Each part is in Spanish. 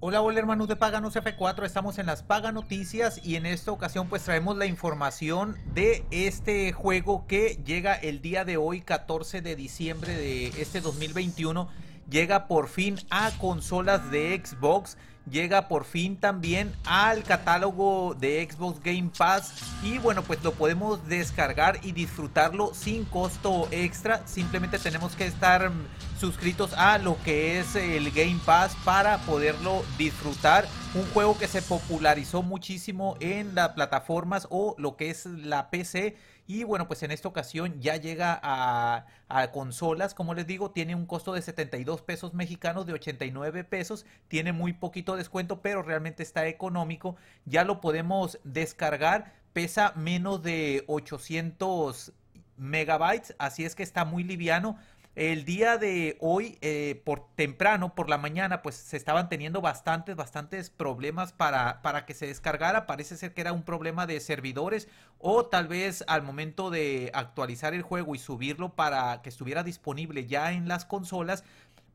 Hola, hola hermanos de Paganos F4, estamos en las Paga Noticias y en esta ocasión pues traemos la información de este juego que llega el día de hoy, 14 de diciembre de este 2021, llega por fin a consolas de Xbox llega por fin también al catálogo de Xbox Game Pass y bueno pues lo podemos descargar y disfrutarlo sin costo extra simplemente tenemos que estar mm, suscritos a lo que es el Game Pass para poderlo disfrutar un juego que se popularizó muchísimo en las plataformas o lo que es la PC y bueno, pues en esta ocasión ya llega a, consolas, como les digo, tiene un costo de 72 pesos mexicanos, de 89 pesos, tiene muy poquito descuento, pero realmente está económico. Ya lo podemos descargar, pesa menos de 800 megabytes, así es que está muy liviano. El día de hoy, eh, por temprano, por la mañana, pues se estaban teniendo bastantes, bastantes problemas para, para que se descargara. Parece ser que era un problema de servidores o tal vez al momento de actualizar el juego y subirlo para que estuviera disponible ya en las consolas,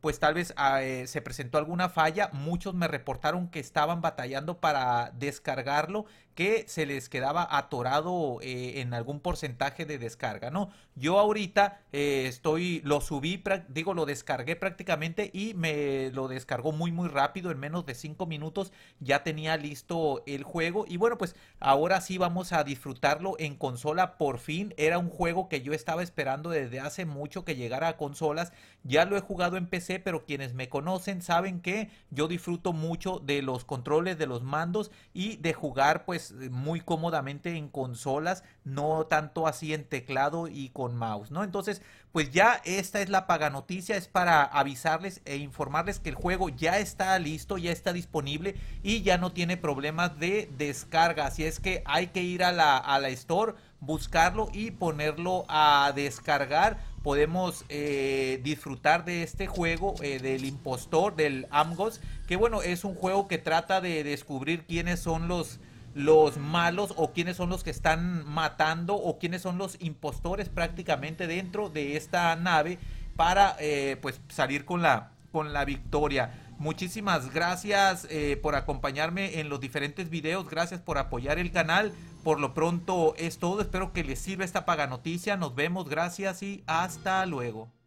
pues tal vez ah, eh, se presentó alguna falla. Muchos me reportaron que estaban batallando para descargarlo, que se les quedaba atorado eh, en algún porcentaje de descarga, ¿no? Yo ahorita eh, estoy, lo subí, digo, lo descargué prácticamente y me lo descargó muy, muy rápido, en menos de 5 minutos ya tenía listo el juego y bueno, pues ahora sí vamos a disfrutarlo en consola por fin, era un juego que yo estaba esperando desde hace mucho que llegara a consolas, ya lo he jugado en PC, pero quienes me conocen saben que yo disfruto mucho de los controles, de los mandos y de jugar pues pues, eh, muy cómodamente en consolas, no tanto así en teclado y con mouse, ¿no? Entonces, pues ya esta es la paga noticia, es para avisarles e informarles que el juego ya está listo, ya está disponible y ya no tiene problemas de descarga, así es que hay que ir a la, a la store, buscarlo y ponerlo a descargar. Podemos eh, disfrutar de este juego eh, del impostor, del Amgos, que bueno, es un juego que trata de descubrir quiénes son los los malos o quiénes son los que están matando o quiénes son los impostores prácticamente dentro de esta nave para eh, pues salir con la, con la victoria. Muchísimas gracias eh, por acompañarme en los diferentes videos, gracias por apoyar el canal. Por lo pronto es todo, espero que les sirva esta paga noticia, nos vemos, gracias y hasta luego.